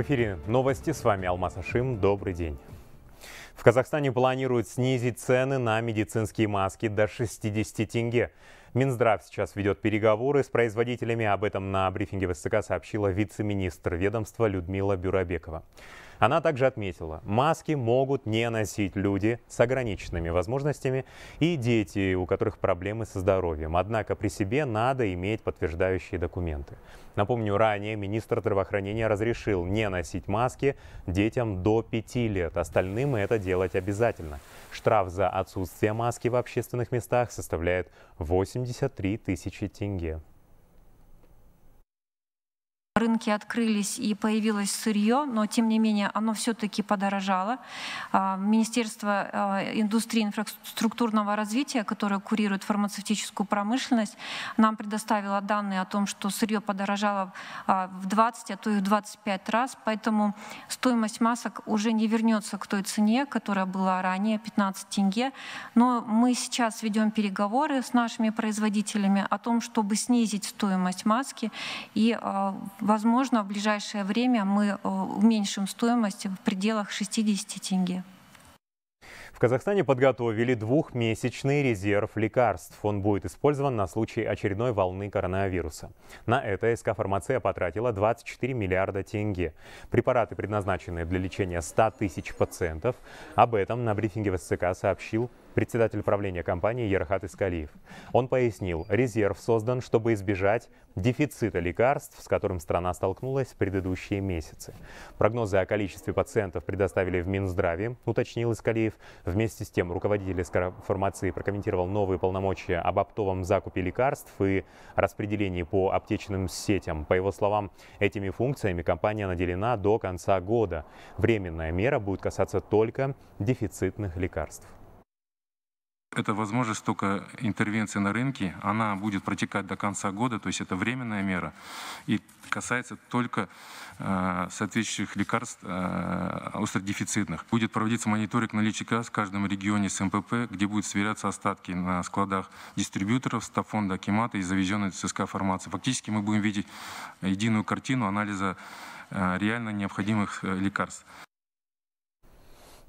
В эфире новости. С вами Алмаз Ашим. Добрый день. В Казахстане планируют снизить цены на медицинские маски до 60 тенге. Минздрав сейчас ведет переговоры с производителями. Об этом на брифинге ВСК сообщила вице-министр ведомства Людмила Бюрабекова. Она также отметила, маски могут не носить люди с ограниченными возможностями и дети, у которых проблемы со здоровьем. Однако при себе надо иметь подтверждающие документы. Напомню, ранее министр здравоохранения разрешил не носить маски детям до 5 лет. Остальным это делать обязательно. Штраф за отсутствие маски в общественных местах составляет 83 тысячи тенге рынки открылись и появилось сырье, но тем не менее оно все-таки подорожало. А, Министерство а, индустрии и инфраструктурного развития, которое курирует фармацевтическую промышленность, нам предоставило данные о том, что сырье подорожало а, в 20, а то и в 25 раз, поэтому стоимость масок уже не вернется к той цене, которая была ранее, 15 тенге. Но мы сейчас ведем переговоры с нашими производителями о том, чтобы снизить стоимость маски и Возможно, в ближайшее время мы э, уменьшим стоимость в пределах 60 тенге. В Казахстане подготовили двухмесячный резерв лекарств. Он будет использован на случай очередной волны коронавируса. На это СК «Фармация» потратила 24 миллиарда тенге. Препараты предназначены для лечения 100 тысяч пациентов. Об этом на брифинге в СЦК сообщил председатель правления компании Ерхат Искалиев. Он пояснил, резерв создан, чтобы избежать дефицита лекарств, с которым страна столкнулась в предыдущие месяцы. Прогнозы о количестве пациентов предоставили в Минздраве, уточнил Искалиев. Вместе с тем руководитель фармации прокомментировал новые полномочия об оптовом закупе лекарств и распределении по аптечным сетям. По его словам, этими функциями компания наделена до конца года. Временная мера будет касаться только дефицитных лекарств. Это возможность только интервенции на рынке, она будет протекать до конца года, то есть это временная мера и касается только э, соответствующих лекарств э, остродефицитных. Будет проводиться мониторинг наличия лекарств в каждом регионе с МПП, где будут сверяться остатки на складах дистрибьюторов, стафонда, акимата и завезенной ЦСКА формации. Фактически мы будем видеть единую картину анализа э, реально необходимых э, лекарств.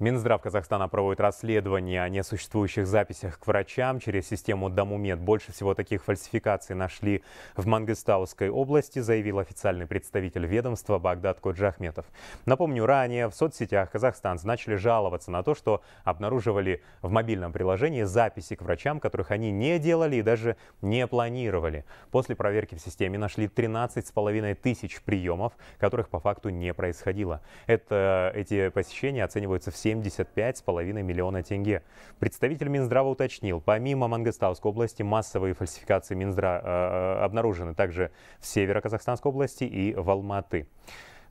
Минздрав Казахстана проводит расследование о несуществующих записях к врачам через систему Домумед. Больше всего таких фальсификаций нашли в Мангыстауской области, заявил официальный представитель ведомства Багдад Коджахметов. Напомню, ранее в соцсетях Казахстан начали жаловаться на то, что обнаруживали в мобильном приложении записи к врачам, которых они не делали и даже не планировали. После проверки в системе нашли 13,5 тысяч приемов, которых по факту не происходило. Это, эти посещения оцениваются в 7 75,5 миллиона тенге. Представитель Минздрава уточнил, помимо Мангостауской области массовые фальсификации Минздрава э, э, обнаружены также в северо-казахстанской области и в Алматы.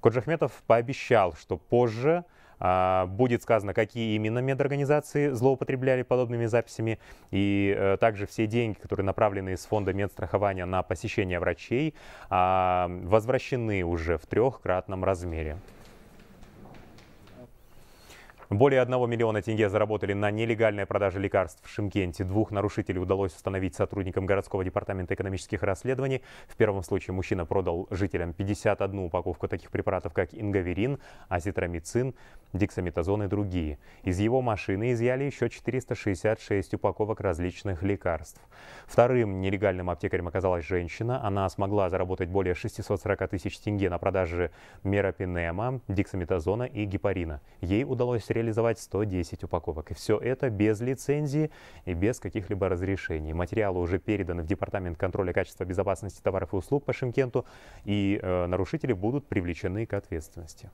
Коджахметов пообещал, что позже а, Будет сказано, какие именно медорганизации злоупотребляли подобными записями. И э, также все деньги, которые направлены из фонда медстрахования на посещение врачей, а, возвращены уже в трехкратном размере. Более 1 миллиона тенге заработали на нелегальной продаже лекарств в Шимкенте. Двух нарушителей удалось установить сотрудникам городского департамента экономических расследований. В первом случае мужчина продал жителям 51 упаковку таких препаратов, как ингаверин, азитромицин, дексаметазон и другие. Из его машины изъяли еще 466 упаковок различных лекарств. Вторым нелегальным аптекарем оказалась женщина. Она смогла заработать более 640 тысяч тенге на продаже меропинема, дексаметазона и гепарина. Ей удалось реализовать реализовать 110 упаковок. И все это без лицензии и без каких-либо разрешений. Материалы уже переданы в Департамент контроля качества безопасности товаров и услуг по Шимкенту, и э, нарушители будут привлечены к ответственности.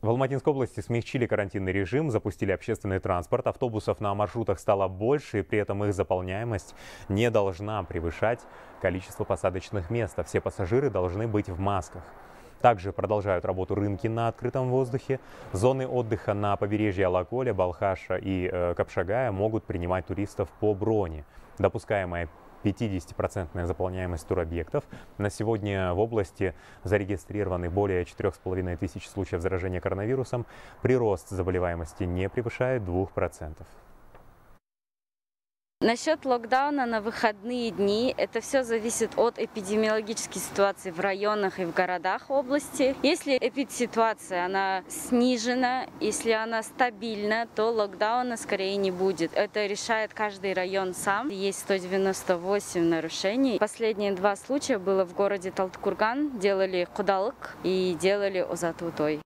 В Алматинской области смягчили карантинный режим, запустили общественный транспорт, автобусов на маршрутах стало больше, и при этом их заполняемость не должна превышать количество посадочных мест, а все пассажиры должны быть в масках. Также продолжают работу рынки на открытом воздухе. Зоны отдыха на побережье Алаколя, Балхаша и э, Капшагая могут принимать туристов по броне. Допускаемая 50% заполняемость туробъектов. На сегодня в области зарегистрированы более 4,5 тысяч случаев заражения коронавирусом. Прирост заболеваемости не превышает 2%. Насчет локдауна на выходные дни, это все зависит от эпидемиологической ситуации в районах и в городах области. Если эпидситуация, она снижена, если она стабильна, то локдауна скорее не будет. Это решает каждый район сам. Есть 198 нарушений. Последние два случая было в городе Талткурган. Делали Кудалык и делали Озатутой.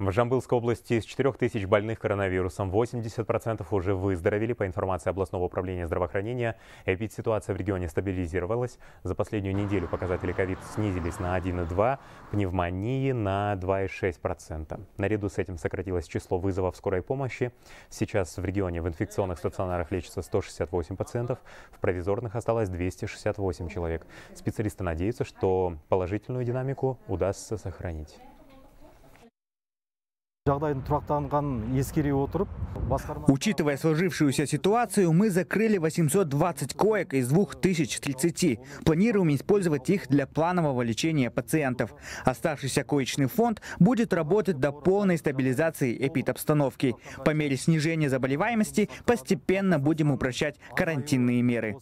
В Жамбылской области из 4 тысяч больных коронавирусом 80% уже выздоровели. По информации областного управления здравоохранения, эпидситуация в регионе стабилизировалась. За последнюю неделю показатели ковид снизились на 1,2, пневмонии на 2,6%. Наряду с этим сократилось число вызовов скорой помощи. Сейчас в регионе в инфекционных стационарах лечится 168 пациентов, в провизорных осталось 268 человек. Специалисты надеются, что положительную динамику удастся сохранить. Учитывая сложившуюся ситуацию, мы закрыли 820 коек из 2030. Планируем использовать их для планового лечения пациентов. Оставшийся коечный фонд будет работать до полной стабилизации эпид-обстановки. По мере снижения заболеваемости постепенно будем упрощать карантинные меры.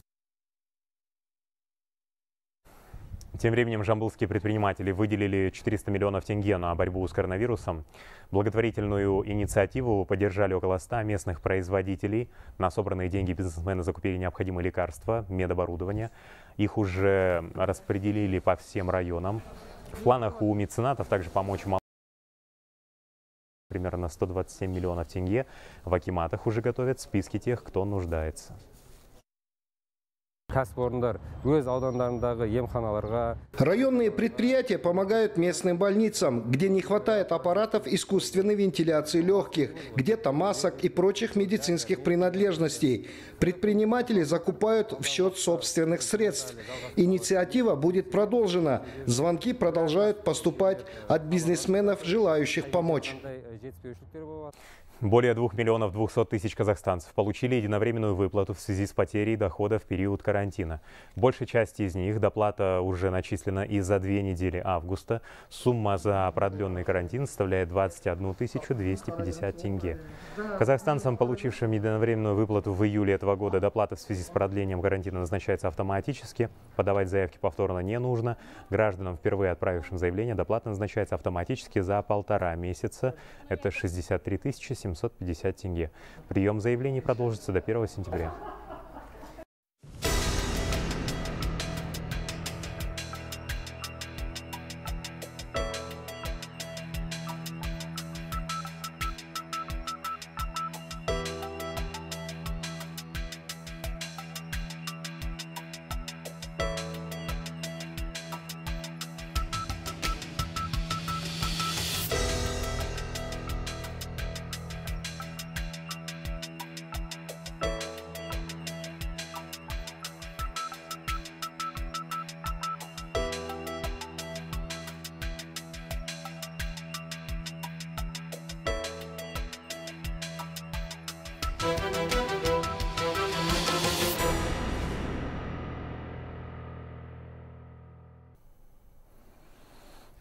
Тем временем жамбылские предприниматели выделили 400 миллионов тенге на борьбу с коронавирусом. Благотворительную инициативу поддержали около 100 местных производителей. На собранные деньги бизнесмены закупили необходимые лекарства, медоборудование. Их уже распределили по всем районам. В планах у меценатов также помочь примерно 127 миллионов тенге. В Акиматах уже готовят списки тех, кто нуждается районные предприятия помогают местным больницам где не хватает аппаратов искусственной вентиляции легких где то масок и прочих медицинских принадлежностей предприниматели закупают в счет собственных средств инициатива будет продолжена звонки продолжают поступать от бизнесменов желающих помочь более 2 миллионов 200 тысяч казахстанцев получили единовременную выплату в связи с потерей дохода в период карантина. Большей части из них доплата уже начислена и за две недели августа. Сумма за продленный карантин составляет 21 250 тенге. Казахстанцам, получившим единовременную выплату в июле этого года, доплата в связи с продлением карантина назначается автоматически. Подавать заявки повторно не нужно. Гражданам, впервые отправившим заявление, доплата назначается автоматически за полтора месяца. Это 63 700 750 тенге. Прием заявлений продолжится до 1 сентября.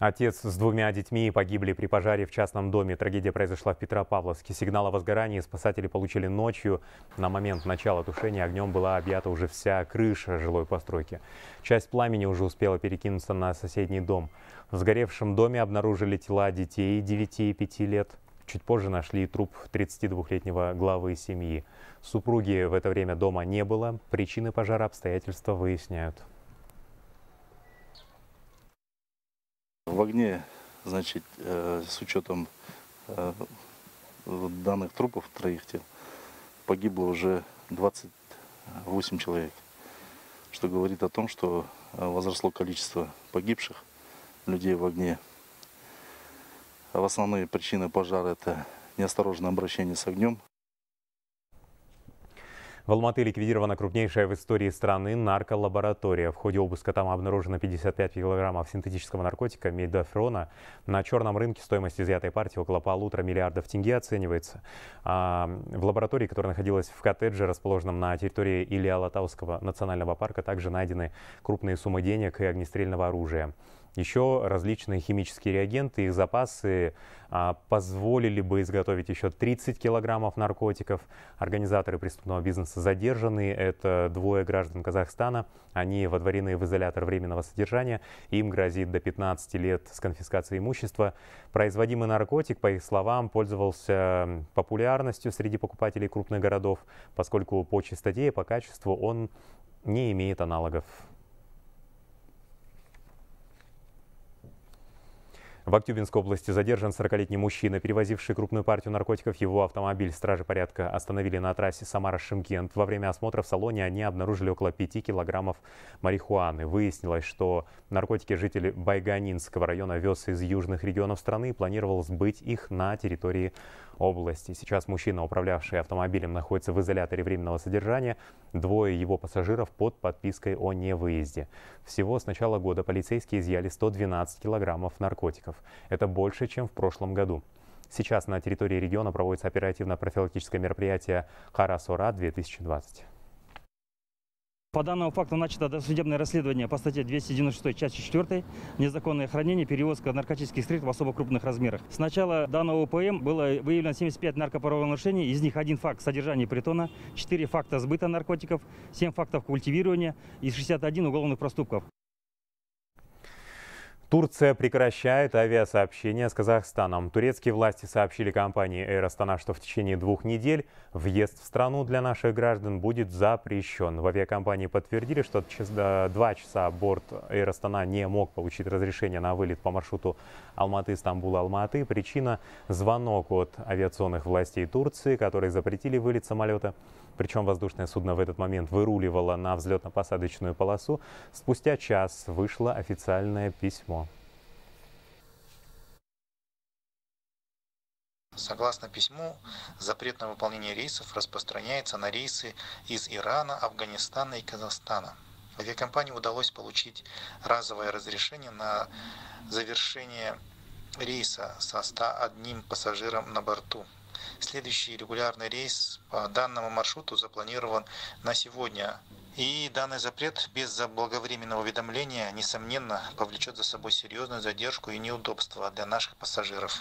Отец с двумя детьми погибли при пожаре в частном доме. Трагедия произошла в Петропавловске. Сигнал о возгорании спасатели получили ночью. На момент начала тушения огнем была объята уже вся крыша жилой постройки. Часть пламени уже успела перекинуться на соседний дом. В сгоревшем доме обнаружили тела детей 9 и 5 лет. Чуть позже нашли труп 32-летнего главы семьи. Супруги в это время дома не было. Причины пожара обстоятельства выясняют. в огне, значит, э, с учетом э, данных трупов троих тел, погибло уже 28 человек, что говорит о том, что э, возросло количество погибших людей в огне. А в основные причины пожара – это неосторожное обращение с огнем, в Алматы ликвидирована крупнейшая в истории страны нарколаборатория. В ходе обыска там обнаружено 55 килограммов синтетического наркотика медофрона. На черном рынке стоимость изъятой партии около полутора миллиардов тенге оценивается. А в лаборатории, которая находилась в коттедже, расположенном на территории Илья Латауского национального парка, также найдены крупные суммы денег и огнестрельного оружия. Еще различные химические реагенты, их запасы а, позволили бы изготовить еще 30 килограммов наркотиков. Организаторы преступного бизнеса задержаны. Это двое граждан Казахстана. Они водворены в изолятор временного содержания. Им грозит до 15 лет с конфискацией имущества. Производимый наркотик, по их словам, пользовался популярностью среди покупателей крупных городов, поскольку по чистоте и по качеству он не имеет аналогов В Актюбинской области задержан 40-летний мужчина, перевозивший крупную партию наркотиков. Его автомобиль стражи порядка остановили на трассе Самара-Шимкент. Во время осмотра в салоне они обнаружили около 5 килограммов марихуаны. Выяснилось, что наркотики житель Байганинского района вез из южных регионов страны и планировал сбыть их на территории области. Сейчас мужчина, управлявший автомобилем, находится в изоляторе временного содержания. Двое его пассажиров под подпиской о невыезде. Всего с начала года полицейские изъяли 112 килограммов наркотиков. Это больше, чем в прошлом году. Сейчас на территории региона проводится оперативно-профилактическое мероприятие «Харасора-2020». По данному факту начато досудебное расследование по статье 296 часть 4 «Незаконное хранение, перевозка наркотических средств в особо крупных размерах». С начала данного ОПМ было выявлено 75 наркоправонарушений, из них один факт содержания притона, 4 факта сбыта наркотиков, 7 фактов культивирования и 61 уголовных проступков. Турция прекращает авиасообщение с Казахстаном. Турецкие власти сообщили компании Air Astana, что в течение двух недель въезд в страну для наших граждан будет запрещен. В авиакомпании подтвердили, что два часа борт Air Astana не мог получить разрешение на вылет по маршруту Алматы-Стамбул-Алматы. Причина – звонок от авиационных властей Турции, которые запретили вылет самолета. Причем воздушное судно в этот момент выруливало на взлетно-посадочную полосу. Спустя час вышло официальное письмо. Согласно письму, запрет на выполнение рейсов распространяется на рейсы из Ирана, Афганистана и Казахстана. Авиакомпании удалось получить разовое разрешение на завершение рейса со 101 пассажиром на борту. Следующий регулярный рейс по данному маршруту запланирован на сегодня. И данный запрет без заблаговременного уведомления, несомненно, повлечет за собой серьезную задержку и неудобства для наших пассажиров.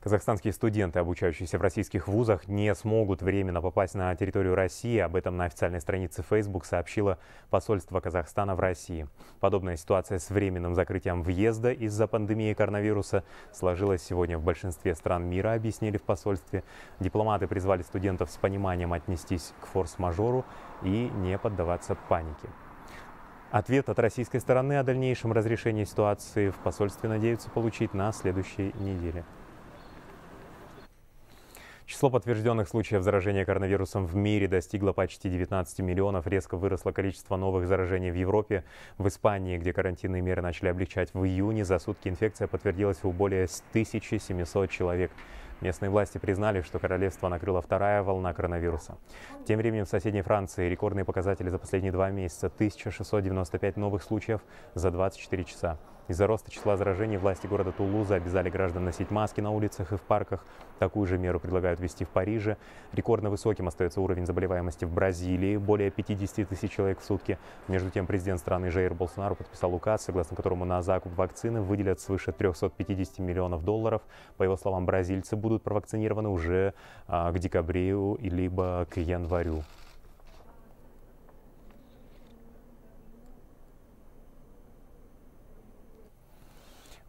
Казахстанские студенты, обучающиеся в российских вузах, не смогут временно попасть на территорию России. Об этом на официальной странице Facebook сообщило посольство Казахстана в России. Подобная ситуация с временным закрытием въезда из-за пандемии коронавируса сложилась сегодня в большинстве стран мира, объяснили в посольстве. Дипломаты призвали студентов с пониманием отнестись к форс-мажору и не поддаваться панике. Ответ от российской стороны о дальнейшем разрешении ситуации в посольстве надеются получить на следующей неделе. Число подтвержденных случаев заражения коронавирусом в мире достигло почти 19 миллионов. Резко выросло количество новых заражений в Европе. В Испании, где карантинные меры начали облегчать в июне, за сутки инфекция подтвердилась у более 1700 человек. Местные власти признали, что королевство накрыло вторая волна коронавируса. Тем временем в соседней Франции рекордные показатели за последние два месяца. 1695 новых случаев за 24 часа. Из-за роста числа заражений власти города Тулуза обязали граждан носить маски на улицах и в парках. Такую же меру предлагают вести в Париже. Рекордно высоким остается уровень заболеваемости в Бразилии, более 50 тысяч человек в сутки. Между тем, президент страны Жейр Болсонару подписал указ, согласно которому на закуп вакцины выделят свыше 350 миллионов долларов. По его словам, бразильцы будут провакцинированы уже а, к декабрю либо к январю.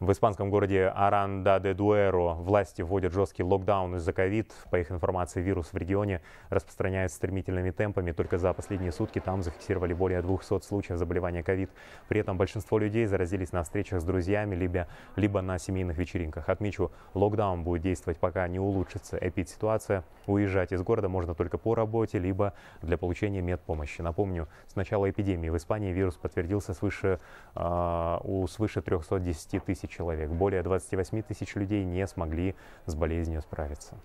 В испанском городе Аранда де Дуэро власти вводят жесткий локдаун из-за ковид. По их информации, вирус в регионе распространяется стремительными темпами. Только за последние сутки там зафиксировали более 200 случаев заболевания ковид. При этом большинство людей заразились на встречах с друзьями, либо, либо на семейных вечеринках. Отмечу, локдаун будет действовать, пока не улучшится эпид-ситуация. Уезжать из города можно только по работе, либо для получения медпомощи. Напомню, с начала эпидемии в Испании вирус подтвердился свыше, э, у свыше 310 тысяч человек. Более 28 тысяч людей не смогли с болезнью справиться.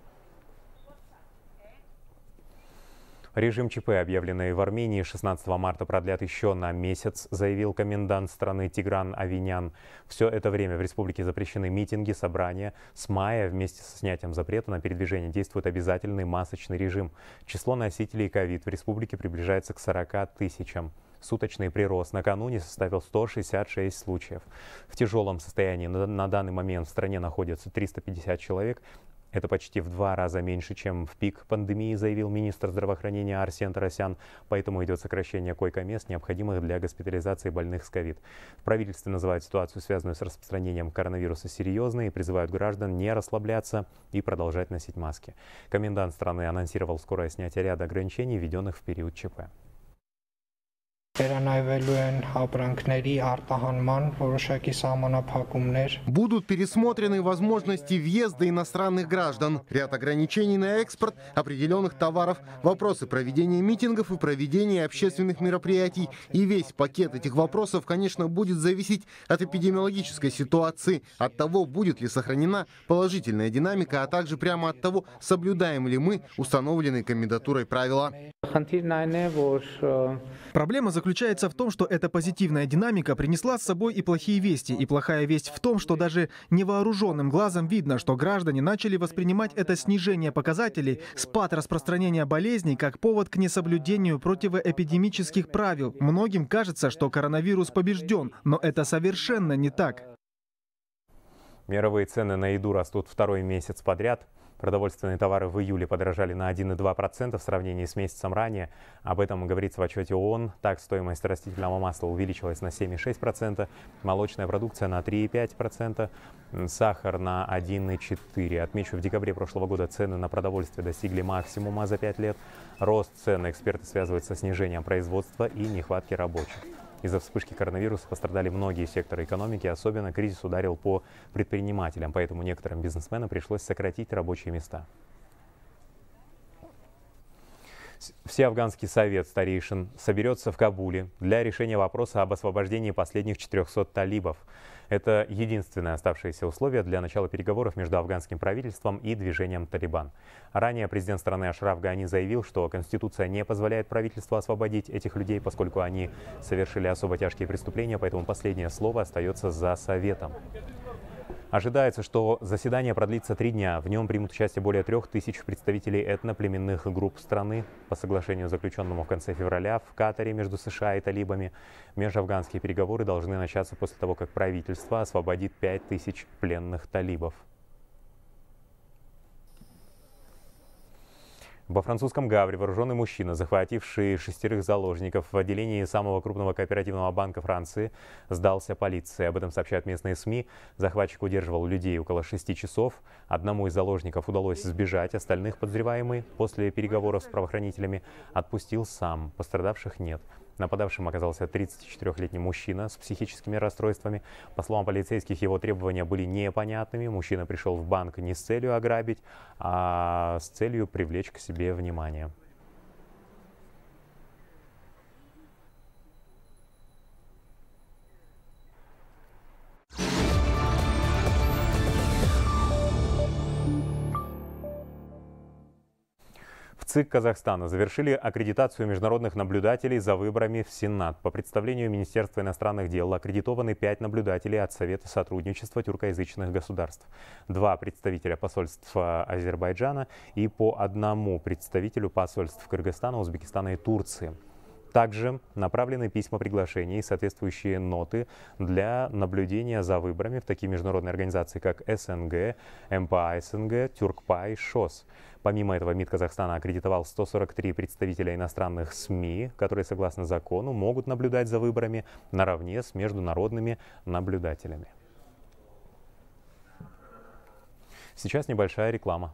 Режим ЧП, объявленный в Армении 16 марта, продлят еще на месяц, заявил комендант страны Тигран Авинян. Все это время в республике запрещены митинги, собрания. С мая вместе со снятием запрета на передвижение действует обязательный масочный режим. Число носителей ковид в республике приближается к 40 тысячам. Суточный прирост накануне составил 166 случаев. В тяжелом состоянии на данный момент в стране находится 350 человек. Это почти в два раза меньше, чем в пик пандемии, заявил министр здравоохранения Арсен Тарасян. Поэтому идет сокращение койко-мест, необходимых для госпитализации больных с ковид. В правительстве называют ситуацию, связанную с распространением коронавируса, серьезной и призывают граждан не расслабляться и продолжать носить маски. Комендант страны анонсировал скорое снятие ряда ограничений, введенных в период ЧП. Будут пересмотрены возможности въезда иностранных граждан, ряд ограничений на экспорт определенных товаров, вопросы проведения митингов и проведения общественных мероприятий. И весь пакет этих вопросов, конечно, будет зависеть от эпидемиологической ситуации, от того, будет ли сохранена положительная динамика, а также прямо от того, соблюдаем ли мы установленные комендатурой правила. Проблема заключается заключается в том, что эта позитивная динамика принесла с собой и плохие вести. И плохая весть в том, что даже невооруженным глазом видно, что граждане начали воспринимать это снижение показателей, спад распространения болезней как повод к несоблюдению противоэпидемических правил. Многим кажется, что коронавирус побежден, но это совершенно не так. Мировые цены на еду растут второй месяц подряд – Продовольственные товары в июле подорожали на 1,2% в сравнении с месяцем ранее. Об этом говорится в отчете ООН. Так, стоимость растительного масла увеличилась на 7,6%, молочная продукция на 3,5%, сахар на 1,4%. Отмечу, в декабре прошлого года цены на продовольствие достигли максимума за 5 лет. Рост цен эксперты связывают со снижением производства и нехватки рабочих. Из-за вспышки коронавируса пострадали многие секторы экономики, особенно кризис ударил по предпринимателям, поэтому некоторым бизнесменам пришлось сократить рабочие места. Всеафганский совет старейшин соберется в Кабуле для решения вопроса об освобождении последних 400 талибов. Это единственное оставшееся условие для начала переговоров между афганским правительством и движением «Талибан». Ранее президент страны Ашраф Гани заявил, что Конституция не позволяет правительству освободить этих людей, поскольку они совершили особо тяжкие преступления, поэтому последнее слово остается за Советом. Ожидается, что заседание продлится три дня. В нем примут участие более трех тысяч представителей этноплеменных групп страны. По соглашению, заключенному в конце февраля в Катаре между США и талибами, межафганские переговоры должны начаться после того, как правительство освободит пять тысяч пленных талибов. Во французском Гавре вооруженный мужчина, захвативший шестерых заложников в отделении самого крупного кооперативного банка Франции, сдался полиции. Об этом сообщают местные СМИ. Захватчик удерживал людей около шести часов. Одному из заложников удалось сбежать, остальных подозреваемый после переговоров с правоохранителями отпустил сам. Пострадавших нет. Нападавшим оказался 34-летний мужчина с психическими расстройствами. По словам полицейских, его требования были непонятными. Мужчина пришел в банк не с целью ограбить, а с целью привлечь к себе внимание. ЦИК Казахстана завершили аккредитацию международных наблюдателей за выборами в Сенат. По представлению Министерства иностранных дел аккредитованы пять наблюдателей от Совета сотрудничества тюркоязычных государств. Два представителя посольства Азербайджана и по одному представителю посольств Кыргызстана, Узбекистана и Турции. Также направлены письма приглашений и соответствующие ноты для наблюдения за выборами в такие международные организации, как СНГ, МПА СНГ, Тюркпа и ШОС. Помимо этого, МИД Казахстана аккредитовал 143 представителя иностранных СМИ, которые, согласно закону, могут наблюдать за выборами наравне с международными наблюдателями. Сейчас небольшая реклама.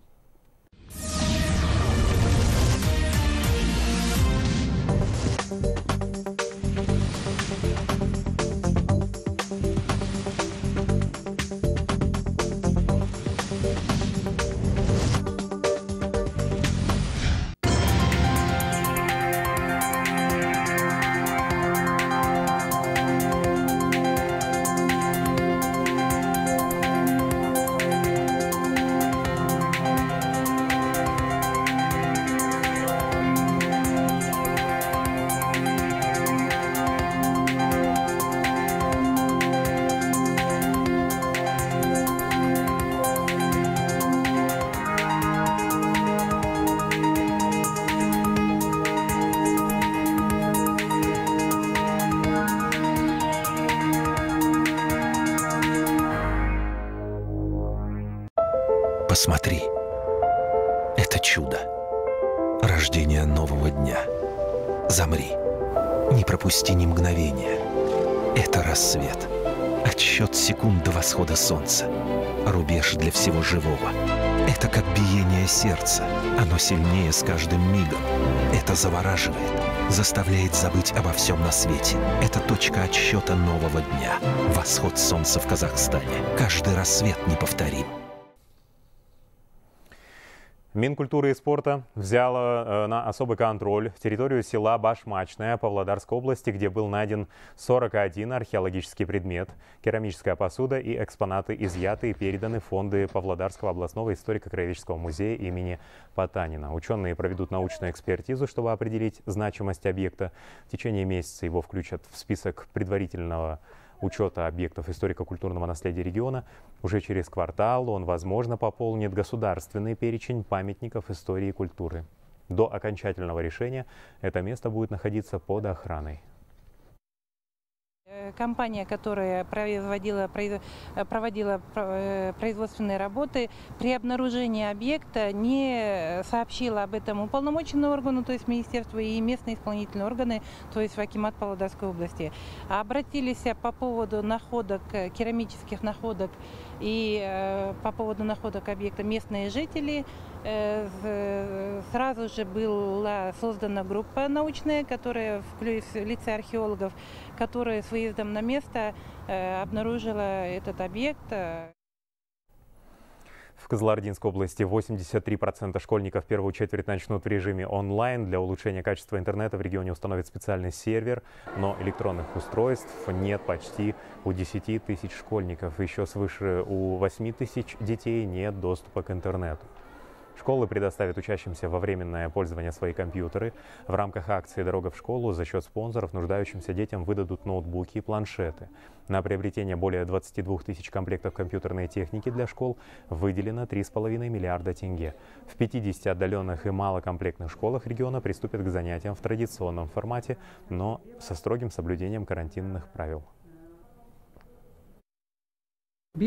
мгновение. Это рассвет. Отсчет секунд до восхода солнца. Рубеж для всего живого. Это как биение сердца. Оно сильнее с каждым мигом. Это завораживает заставляет забыть обо всем на свете. Это точка отсчета нового дня. Восход солнца в Казахстане. Каждый рассвет неповторим. Минкультуры и спорта взяла э, на особый контроль территорию села Башмачная Павлодарской области, где был найден 41 археологический предмет, керамическая посуда и экспонаты изъяты и переданы фонды Павлодарского областного историко-краеведческого музея имени Потанина. Ученые проведут научную экспертизу, чтобы определить значимость объекта. В течение месяца его включат в список предварительного учета объектов историко-культурного наследия региона, уже через квартал он, возможно, пополнит государственный перечень памятников истории и культуры. До окончательного решения это место будет находиться под охраной. Э, компания, которая проводила, э, проводила э, производственные работы, при обнаружении объекта не сообщила об этом уполномоченному органу, то есть министерству и местные исполнительные органы, то есть в Акимат Павлодарской области. Обратились по поводу находок, керамических находок и по поводу находок объекта местные жители – Э, э, сразу же была создана группа научная, которая в лице археологов, которая с выездом на место э, обнаружила этот объект. В Казалардинской области 83% школьников первую четверть начнут в режиме онлайн. Для улучшения качества интернета в регионе установят специальный сервер, но электронных устройств нет почти у 10 тысяч школьников. Еще свыше у 8 тысяч детей нет доступа к интернету. Школы предоставят учащимся во временное пользование свои компьютеры. В рамках акции «Дорога в школу» за счет спонсоров нуждающимся детям выдадут ноутбуки и планшеты. На приобретение более 22 тысяч комплектов компьютерной техники для школ выделено 3,5 миллиарда тенге. В 50 отдаленных и малокомплектных школах региона приступят к занятиям в традиционном формате, но со строгим соблюдением карантинных правил. В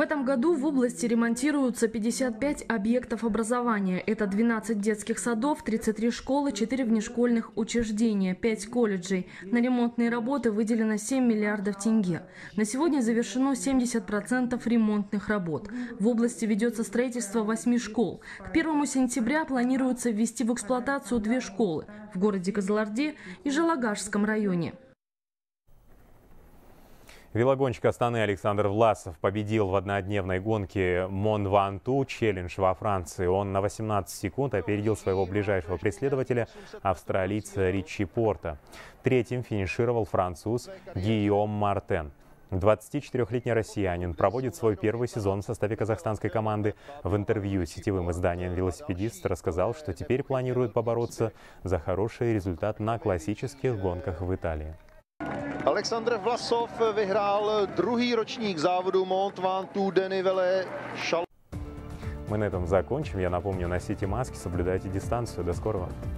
этом году в области ремонтируются 55 объектов образования. Это 12 детских садов, 33 школы, 4 внешкольных учреждения, 5 колледжей. На ремонтные работы выделено 7 миллиардов тенге. На сегодня завершено 70% ремонтных работ. В области ведется строительство 8 школ. К 1 сентября планируется ввести в эксплуатацию 2 школы в городе Казаларде и Жалагашском районе. Велогонщик Астаны Александр Власов победил в однодневной гонке Мон-Ванту челлендж во Франции. Он на 18 секунд опередил своего ближайшего преследователя, австралийца Ричи Порта. Третьим финишировал француз Гийом Мартен. 24-летний россиянин проводит свой первый сезон в составе казахстанской команды. В интервью сетевым изданием «Велосипедист» рассказал, что теперь планирует побороться за хороший результат на классических гонках в Италии. Aleksandr Vlasov vyhrál druhý ročník závodu Mont Ventoux Denivele Šal. Мы на этом закончим. Я напомню, носите маски, соблюдайте дистанцию. До скорого.